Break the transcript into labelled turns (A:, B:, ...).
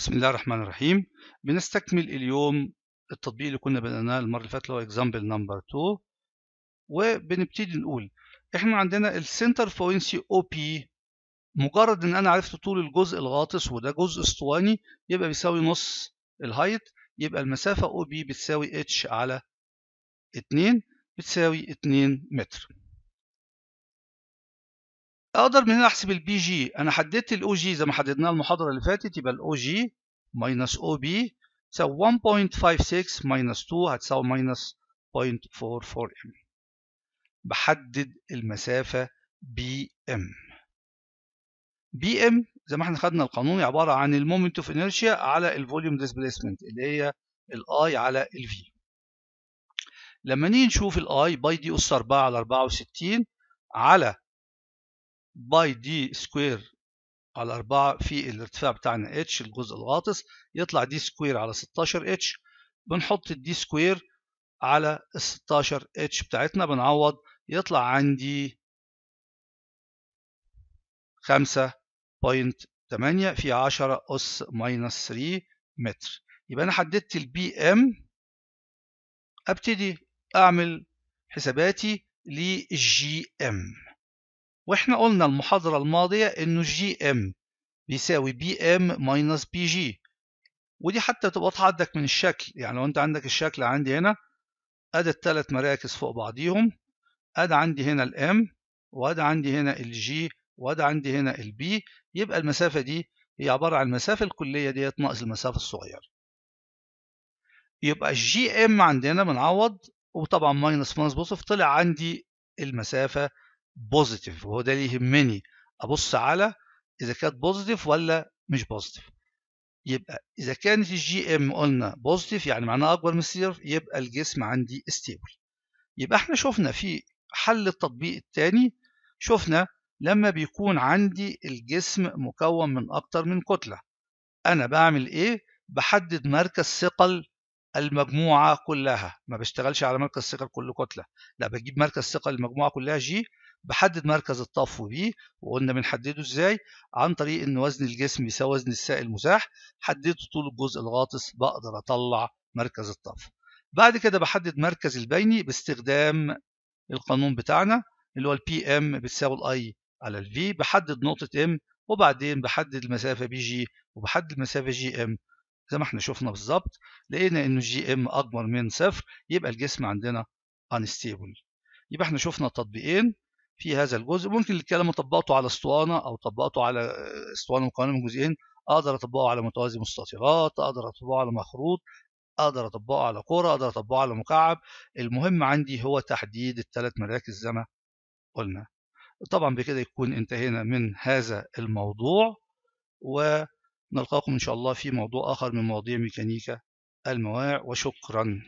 A: بسم الله الرحمن الرحيم بنستكمل اليوم التطبيق اللي كنا بدأناه المرة اللي فاتت اللي هو example number 2 وبنبتدي نقول احنا عندنا السنتر فوينسي او بي مجرد ان انا عرفت طول الجزء الغاطس وده جزء اسطواني يبقى بيساوي نص الهايت يبقى المسافة او بي بتساوي اتش على 2 بتساوي 2 متر اقدر من هنا احسب البي جي انا حددت الاو جي زي ما حددناه المحاضره اللي فاتت يبقى الاو جي ماينس او بي تساوي 1.56 ماينس 2 هتساوي ماينس 0.44 ام بحدد المسافه بي ام بي ام زي ما احنا خدنا القانون عباره عن المومنت اوف انرشيا على الفوليوم ديسبيسمنت اللي هي الاي على الفي لما نيجي نشوف الاي باي دي اس 4 على 64 على باي دي سكوير على 4 في الارتفاع بتاعنا اتش الجزء الغاطس يطلع دي سكوير على 16 اتش بنحط الدي سكوير على ال 16 اتش بتاعتنا بنعوض يطلع عندي 5.8 في 10 أس ماينس 3 متر يبقى أنا حددت البي ام أبتدي أعمل حساباتي للجي ام واحنا قلنا المحاضرة الماضية انه جي ام بيساوي بي ام ماينس بي جي ودي حتى تبقى واضحة عندك من الشكل يعني لو انت عندك الشكل عندي هنا ادي التلات مراكز فوق بعضيهم ادي عندي هنا الام وادي عندي هنا الجي وادي عندي هنا البي يبقى المسافة دي هي عبارة عن المسافة الكلية ديت ناقص المسافة الصغيرة يبقى الجي ام عندنا بنعوض وطبعا ماينس ماينس بوصف طلع عندي المسافة بوزيتيف وهو ده اللي يهمني ابص على اذا كانت بوزيتيف ولا مش بوزيتيف يبقى اذا كانت الجي ام قلنا بوزيتيف يعني معناها اكبر من الصفر يبقى الجسم عندي ستيبل يبقى احنا شفنا في حل التطبيق الثاني شفنا لما بيكون عندي الجسم مكون من اكتر من كتله انا بعمل ايه بحدد مركز ثقل المجموعه كلها ما بشتغلش على مركز ثقل كل كتله لا بجيب مركز ثقل المجموعه كلها جي بحدد مركز الطفو بيه وقلنا بنحدده ازاي عن طريق ان وزن الجسم يساوي وزن السائل المساح حددت طول الجزء الغاطس بقدر اطلع مركز الطفو بعد كده بحدد مركز البيني باستخدام القانون بتاعنا اللي هو البي ام بتساوي الاي على الفي بحدد نقطة ام وبعدين بحدد المسافة بي جي وبحدد المسافة جي ام زي ما احنا شفنا بالظبط لقينا ان جي ام اكبر من صفر يبقى الجسم عندنا انستيبل يبقى احنا شفنا تطبيقين في هذا الجزء ممكن الكلام طبقته على اسطوانه او طبقته على آه، اسطوانه مكونه من جزئين اقدر اطبقه على متوازي مستطيلات اقدر اطبقه على مخروط اقدر اطبقه على كره اقدر اطبقه على مكعب المهم عندي هو تحديد الثلاث مراكز زي ما قلنا طبعا بكده يكون انتهينا من هذا الموضوع ونلقاكم ان شاء الله في موضوع اخر من مواضيع ميكانيكا المواع وشكرا